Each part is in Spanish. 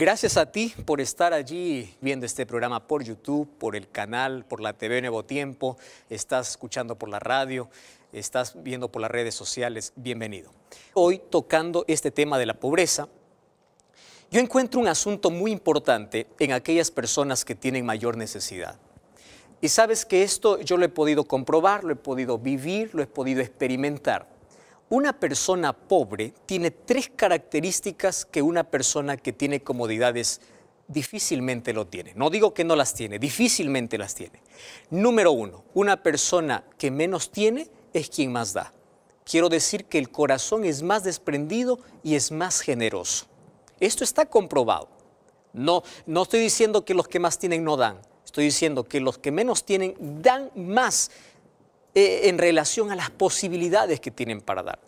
Gracias a ti por estar allí viendo este programa por YouTube, por el canal, por la TV Nuevo Tiempo, estás escuchando por la radio, estás viendo por las redes sociales. Bienvenido. Hoy tocando este tema de la pobreza, yo encuentro un asunto muy importante en aquellas personas que tienen mayor necesidad. Y sabes que esto yo lo he podido comprobar, lo he podido vivir, lo he podido experimentar. Una persona pobre tiene tres características que una persona que tiene comodidades difícilmente lo tiene. No digo que no las tiene, difícilmente las tiene. Número uno, una persona que menos tiene es quien más da. Quiero decir que el corazón es más desprendido y es más generoso. Esto está comprobado. No, no estoy diciendo que los que más tienen no dan. Estoy diciendo que los que menos tienen dan más eh, en relación a las posibilidades que tienen para dar.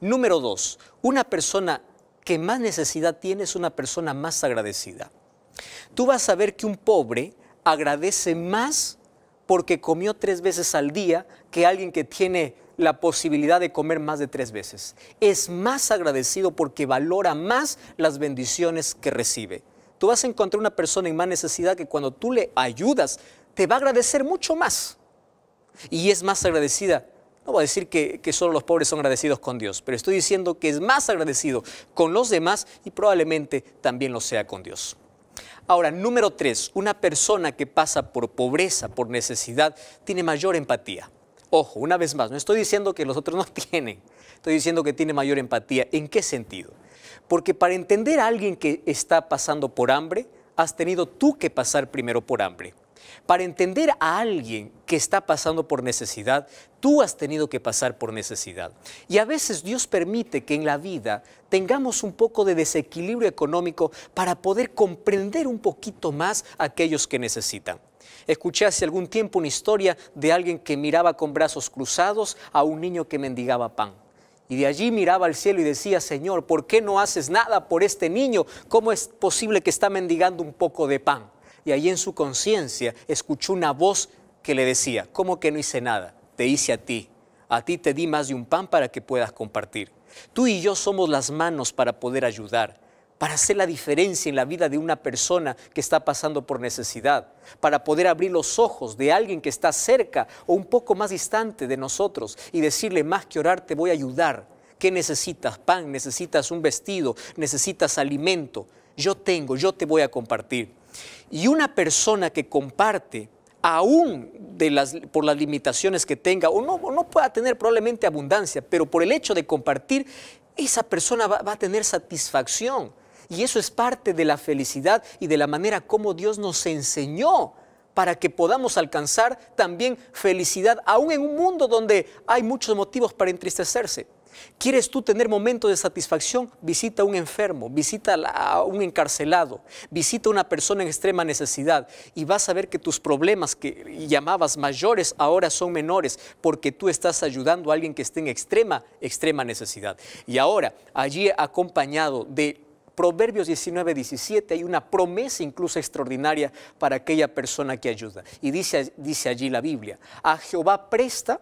Número dos, una persona que más necesidad tiene es una persona más agradecida. Tú vas a ver que un pobre agradece más porque comió tres veces al día que alguien que tiene la posibilidad de comer más de tres veces. Es más agradecido porque valora más las bendiciones que recibe. Tú vas a encontrar una persona en más necesidad que cuando tú le ayudas, te va a agradecer mucho más y es más agradecida. No voy a decir que, que solo los pobres son agradecidos con Dios, pero estoy diciendo que es más agradecido con los demás y probablemente también lo sea con Dios. Ahora, número tres, una persona que pasa por pobreza, por necesidad, tiene mayor empatía. Ojo, una vez más, no estoy diciendo que los otros no tienen, estoy diciendo que tiene mayor empatía. ¿En qué sentido? Porque para entender a alguien que está pasando por hambre, has tenido tú que pasar primero por hambre. Para entender a alguien que está pasando por necesidad, tú has tenido que pasar por necesidad. Y a veces Dios permite que en la vida tengamos un poco de desequilibrio económico para poder comprender un poquito más a aquellos que necesitan. Escuché hace algún tiempo una historia de alguien que miraba con brazos cruzados a un niño que mendigaba pan. Y de allí miraba al cielo y decía, Señor, ¿por qué no haces nada por este niño? ¿Cómo es posible que está mendigando un poco de pan? y ahí en su conciencia escuchó una voz que le decía, ¿cómo que no hice nada? Te hice a ti. A ti te di más de un pan para que puedas compartir. Tú y yo somos las manos para poder ayudar, para hacer la diferencia en la vida de una persona que está pasando por necesidad, para poder abrir los ojos de alguien que está cerca o un poco más distante de nosotros y decirle más que orar te voy a ayudar. ¿Qué necesitas? Pan, necesitas un vestido, necesitas alimento. Yo tengo, yo te voy a compartir. Y una persona que comparte, aún por las limitaciones que tenga, o no, no pueda tener probablemente abundancia, pero por el hecho de compartir, esa persona va a tener satisfacción. Y eso es parte de la felicidad y de la manera como Dios nos enseñó para que podamos alcanzar también felicidad, aún en un mundo donde hay muchos motivos para entristecerse. ¿Quieres tú tener momentos de satisfacción? Visita a un enfermo, visita a un encarcelado, visita a una persona en extrema necesidad y vas a ver que tus problemas que llamabas mayores ahora son menores porque tú estás ayudando a alguien que esté en extrema, extrema necesidad. Y ahora, allí acompañado de Proverbios 19, 17 hay una promesa incluso extraordinaria para aquella persona que ayuda. Y dice, dice allí la Biblia, a Jehová presta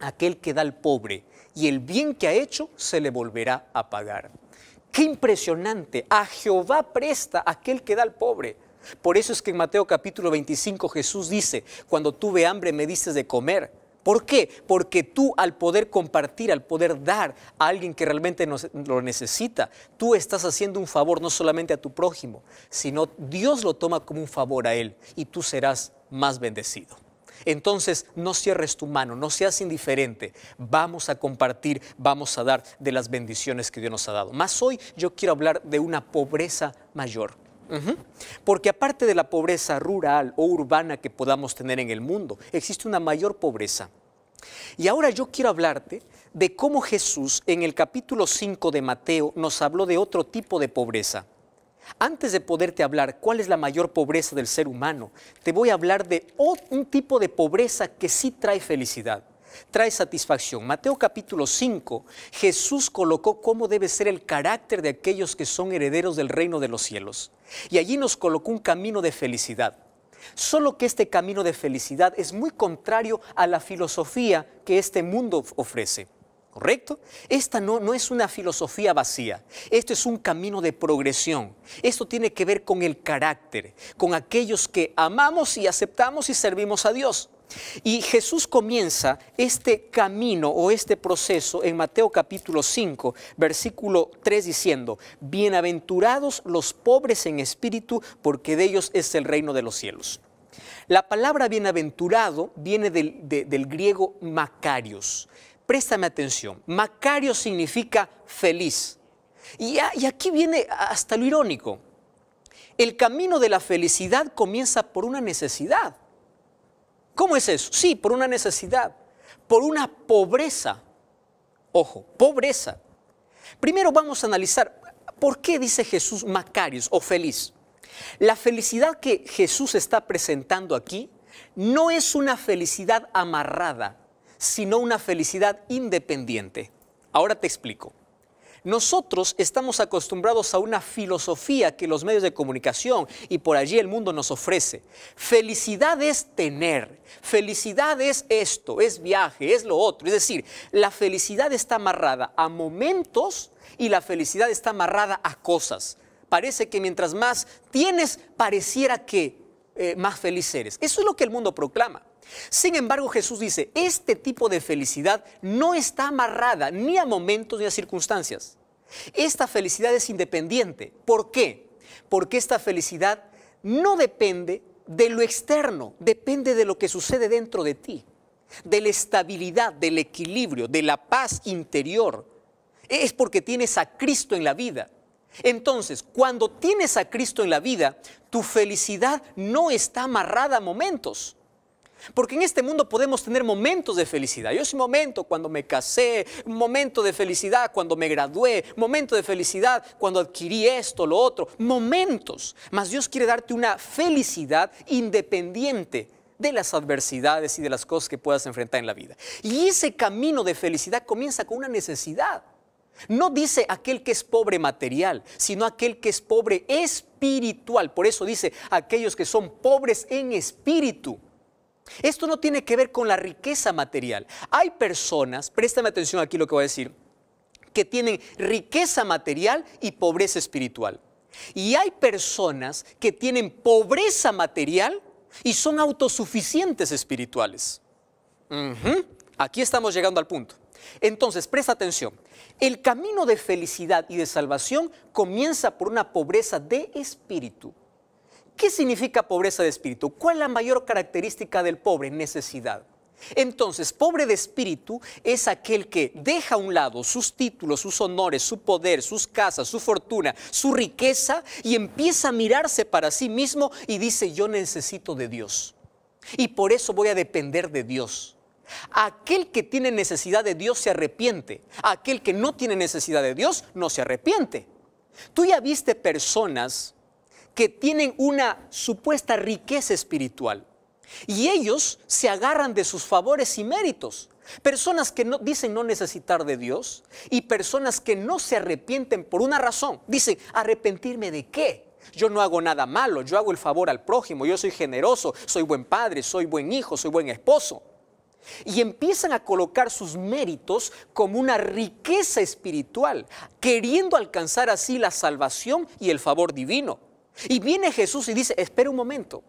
aquel que da al pobre y el bien que ha hecho se le volverá a pagar. Qué impresionante. A Jehová presta aquel que da al pobre. Por eso es que en Mateo capítulo 25 Jesús dice, cuando tuve hambre me dices de comer. ¿Por qué? Porque tú al poder compartir, al poder dar a alguien que realmente lo necesita, tú estás haciendo un favor no solamente a tu prójimo, sino Dios lo toma como un favor a él y tú serás más bendecido. Entonces, no cierres tu mano, no seas indiferente. Vamos a compartir, vamos a dar de las bendiciones que Dios nos ha dado. Más hoy yo quiero hablar de una pobreza mayor. Porque aparte de la pobreza rural o urbana que podamos tener en el mundo, existe una mayor pobreza. Y ahora yo quiero hablarte de cómo Jesús en el capítulo 5 de Mateo nos habló de otro tipo de pobreza. Antes de poderte hablar cuál es la mayor pobreza del ser humano, te voy a hablar de un tipo de pobreza que sí trae felicidad, trae satisfacción. Mateo capítulo 5, Jesús colocó cómo debe ser el carácter de aquellos que son herederos del reino de los cielos. Y allí nos colocó un camino de felicidad. Solo que este camino de felicidad es muy contrario a la filosofía que este mundo ofrece. ¿correcto? Esta no, no es una filosofía vacía, esto es un camino de progresión, esto tiene que ver con el carácter, con aquellos que amamos y aceptamos y servimos a Dios. Y Jesús comienza este camino o este proceso en Mateo capítulo 5, versículo 3 diciendo, Bienaventurados los pobres en espíritu, porque de ellos es el reino de los cielos. La palabra bienaventurado viene del, del griego macarios, Préstame atención. Macario significa feliz. Y, y aquí viene hasta lo irónico. El camino de la felicidad comienza por una necesidad. ¿Cómo es eso? Sí, por una necesidad, por una pobreza. Ojo, pobreza. Primero vamos a analizar por qué dice Jesús Macarios o feliz. La felicidad que Jesús está presentando aquí no es una felicidad amarrada, sino una felicidad independiente. Ahora te explico. Nosotros estamos acostumbrados a una filosofía que los medios de comunicación y por allí el mundo nos ofrece. Felicidad es tener, felicidad es esto, es viaje, es lo otro. Es decir, la felicidad está amarrada a momentos y la felicidad está amarrada a cosas. Parece que mientras más tienes, pareciera que eh, más feliz eres. Eso es lo que el mundo proclama. Sin embargo, Jesús dice, este tipo de felicidad no está amarrada ni a momentos ni a circunstancias. Esta felicidad es independiente. ¿Por qué? Porque esta felicidad no depende de lo externo, depende de lo que sucede dentro de ti, de la estabilidad, del equilibrio, de la paz interior. Es porque tienes a Cristo en la vida. Entonces, cuando tienes a Cristo en la vida, tu felicidad no está amarrada a momentos porque en este mundo podemos tener momentos de felicidad. Yo ese momento cuando me casé, momento de felicidad cuando me gradué, momento de felicidad cuando adquirí esto, lo otro, momentos. Mas Dios quiere darte una felicidad independiente de las adversidades y de las cosas que puedas enfrentar en la vida. Y ese camino de felicidad comienza con una necesidad. No dice aquel que es pobre material, sino aquel que es pobre espiritual. Por eso dice aquellos que son pobres en espíritu esto no tiene que ver con la riqueza material. Hay personas, préstame atención aquí lo que voy a decir, que tienen riqueza material y pobreza espiritual. Y hay personas que tienen pobreza material y son autosuficientes espirituales. Aquí estamos llegando al punto. Entonces, presta atención. El camino de felicidad y de salvación comienza por una pobreza de espíritu. ¿Qué significa pobreza de espíritu? ¿Cuál es la mayor característica del pobre? Necesidad. Entonces, pobre de espíritu es aquel que deja a un lado sus títulos, sus honores, su poder, sus casas, su fortuna, su riqueza y empieza a mirarse para sí mismo y dice, yo necesito de Dios. Y por eso voy a depender de Dios. Aquel que tiene necesidad de Dios se arrepiente. Aquel que no tiene necesidad de Dios no se arrepiente. Tú ya viste personas que tienen una supuesta riqueza espiritual. Y ellos se agarran de sus favores y méritos. Personas que no, dicen no necesitar de Dios y personas que no se arrepienten por una razón. Dicen, ¿arrepentirme de qué? Yo no hago nada malo, yo hago el favor al prójimo, yo soy generoso, soy buen padre, soy buen hijo, soy buen esposo. Y empiezan a colocar sus méritos como una riqueza espiritual, queriendo alcanzar así la salvación y el favor divino. Y viene Jesús y dice, espera un momento.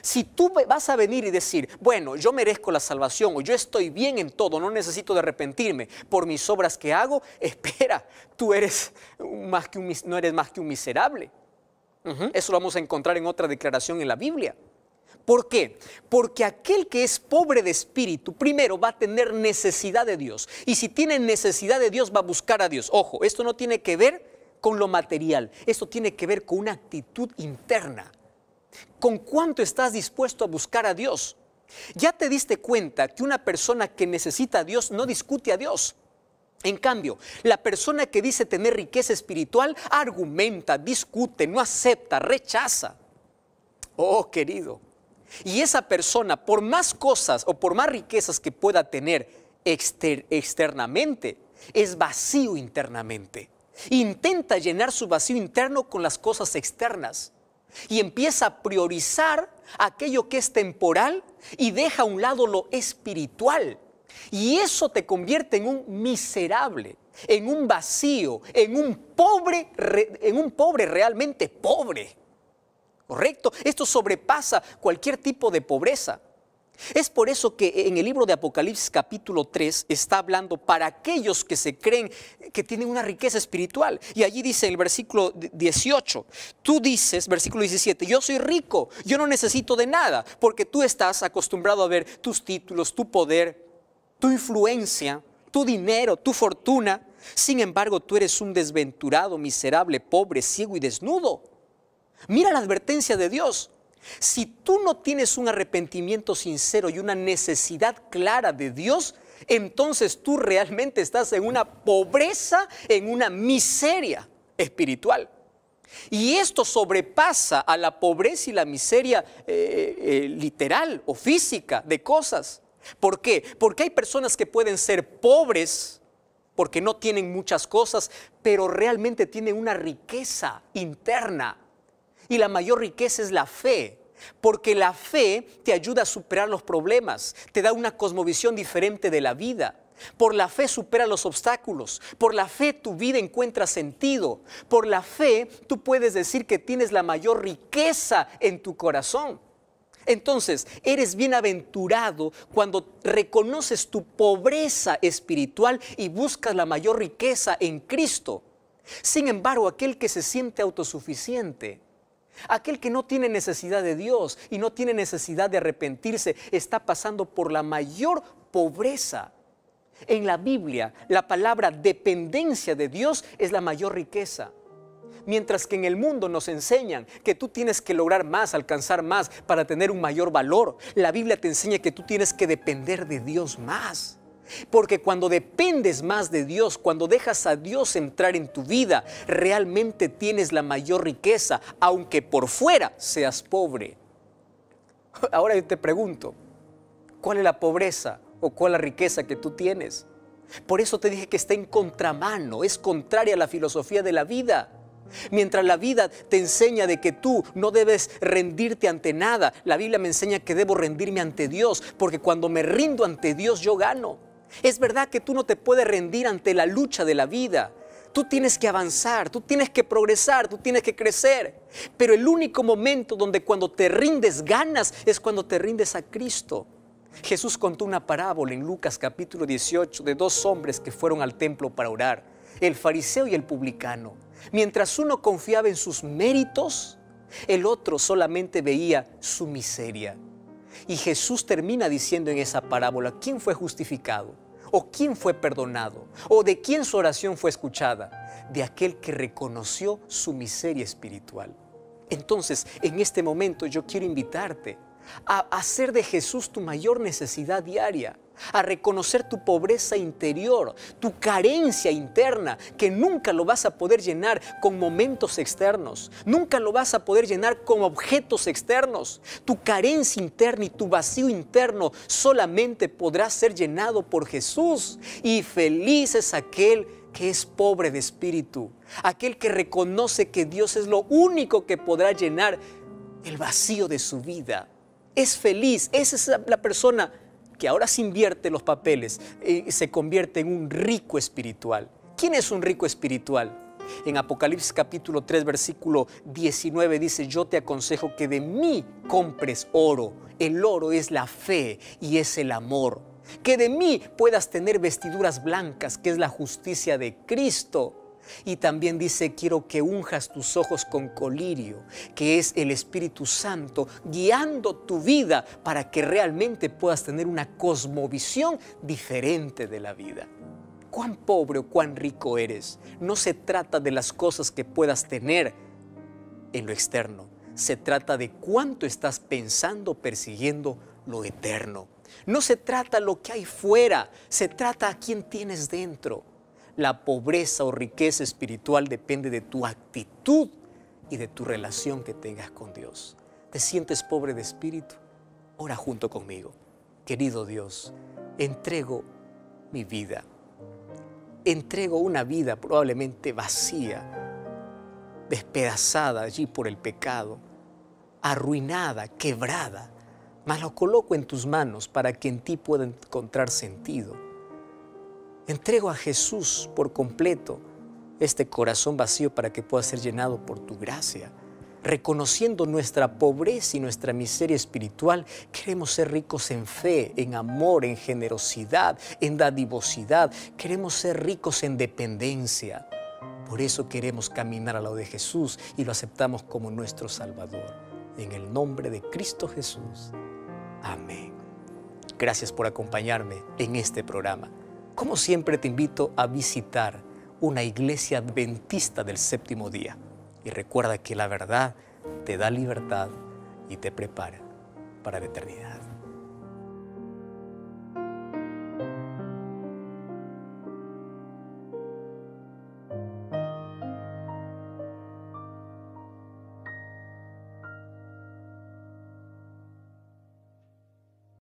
Si tú vas a venir y decir, bueno, yo merezco la salvación o yo estoy bien en todo, no necesito de arrepentirme por mis obras que hago, espera, tú eres más que un, no eres más que un miserable. Eso lo vamos a encontrar en otra declaración en la Biblia. ¿Por qué? Porque aquel que es pobre de espíritu, primero va a tener necesidad de Dios. Y si tiene necesidad de Dios, va a buscar a Dios. Ojo, esto no tiene que ver con lo material. esto tiene que ver con una actitud interna. ¿Con cuánto estás dispuesto a buscar a Dios? Ya te diste cuenta que una persona que necesita a Dios no discute a Dios. En cambio, la persona que dice tener riqueza espiritual argumenta, discute, no acepta, rechaza. Oh, querido. Y esa persona, por más cosas o por más riquezas que pueda tener externamente, es vacío internamente. Intenta llenar su vacío interno con las cosas externas y empieza a priorizar aquello que es temporal y deja a un lado lo espiritual. Y eso te convierte en un miserable, en un vacío, en un pobre, en un pobre realmente pobre. ¿Correcto? Esto sobrepasa cualquier tipo de pobreza. Es por eso que en el libro de Apocalipsis capítulo 3 está hablando para aquellos que se creen que tienen una riqueza espiritual. Y allí dice el versículo 18, tú dices, versículo 17, yo soy rico, yo no necesito de nada, porque tú estás acostumbrado a ver tus títulos, tu poder, tu influencia, tu dinero, tu fortuna. Sin embargo, tú eres un desventurado, miserable, pobre, ciego y desnudo. Mira la advertencia de Dios. Si tú no tienes un arrepentimiento sincero y una necesidad clara de Dios, entonces tú realmente estás en una pobreza, en una miseria espiritual. Y esto sobrepasa a la pobreza y la miseria eh, eh, eh, literal o física de cosas. ¿Por qué? Porque hay personas que pueden ser pobres porque no tienen muchas cosas, pero realmente tienen una riqueza interna y la mayor riqueza es la fe, porque la fe te ayuda a superar los problemas, te da una cosmovisión diferente de la vida. Por la fe supera los obstáculos, por la fe tu vida encuentra sentido, por la fe tú puedes decir que tienes la mayor riqueza en tu corazón. Entonces, eres bienaventurado cuando reconoces tu pobreza espiritual y buscas la mayor riqueza en Cristo. Sin embargo, aquel que se siente autosuficiente, Aquel que no tiene necesidad de Dios y no tiene necesidad de arrepentirse está pasando por la mayor pobreza. En la Biblia, la palabra dependencia de Dios es la mayor riqueza. Mientras que en el mundo nos enseñan que tú tienes que lograr más, alcanzar más para tener un mayor valor, la Biblia te enseña que tú tienes que depender de Dios más. Porque cuando dependes más de Dios, cuando dejas a Dios entrar en tu vida, realmente tienes la mayor riqueza, aunque por fuera seas pobre. Ahora yo te pregunto, ¿cuál es la pobreza o cuál es la riqueza que tú tienes? Por eso te dije que está en contramano, es contraria a la filosofía de la vida. Mientras la vida te enseña de que tú no debes rendirte ante nada, la Biblia me enseña que debo rendirme ante Dios, porque cuando me rindo ante Dios yo gano. Es verdad que tú no te puedes rendir ante la lucha de la vida. Tú tienes que avanzar, tú tienes que progresar, tú tienes que crecer. Pero el único momento donde cuando te rindes ganas es cuando te rindes a Cristo. Jesús contó una parábola en Lucas capítulo 18 de dos hombres que fueron al templo para orar, el fariseo y el publicano. Mientras uno confiaba en sus méritos, el otro solamente veía su miseria. Y Jesús termina diciendo en esa parábola, ¿quién fue justificado? ¿O quién fue perdonado? ¿O de quién su oración fue escuchada? De aquel que reconoció su miseria espiritual. Entonces, en este momento yo quiero invitarte a hacer de Jesús tu mayor necesidad diaria a reconocer tu pobreza interior, tu carencia interna, que nunca lo vas a poder llenar con momentos externos, nunca lo vas a poder llenar con objetos externos. Tu carencia interna y tu vacío interno solamente podrá ser llenado por Jesús. Y feliz es aquel que es pobre de espíritu, aquel que reconoce que Dios es lo único que podrá llenar el vacío de su vida. Es feliz, esa es la persona que ahora se invierte los papeles, y eh, se convierte en un rico espiritual. ¿Quién es un rico espiritual? En Apocalipsis capítulo 3 versículo 19 dice, yo te aconsejo que de mí compres oro. El oro es la fe y es el amor. Que de mí puedas tener vestiduras blancas, que es la justicia de Cristo y también dice, quiero que unjas tus ojos con colirio, que es el Espíritu Santo, guiando tu vida para que realmente puedas tener una cosmovisión diferente de la vida. Cuán pobre o cuán rico eres. No se trata de las cosas que puedas tener en lo externo. Se trata de cuánto estás pensando, persiguiendo lo eterno. No se trata lo que hay fuera, se trata a quién tienes dentro la pobreza o riqueza espiritual depende de tu actitud y de tu relación que tengas con Dios. ¿Te sientes pobre de espíritu? Ora junto conmigo. Querido Dios, entrego mi vida. Entrego una vida probablemente vacía, despedazada allí por el pecado, arruinada, quebrada, mas lo coloco en tus manos para que en ti pueda encontrar sentido Entrego a Jesús por completo este corazón vacío para que pueda ser llenado por tu gracia. Reconociendo nuestra pobreza y nuestra miseria espiritual, queremos ser ricos en fe, en amor, en generosidad, en dadivosidad. Queremos ser ricos en dependencia. Por eso queremos caminar a lado de Jesús y lo aceptamos como nuestro Salvador. En el nombre de Cristo Jesús. Amén. Gracias por acompañarme en este programa. Como siempre te invito a visitar una iglesia adventista del séptimo día y recuerda que la verdad te da libertad y te prepara para la eternidad.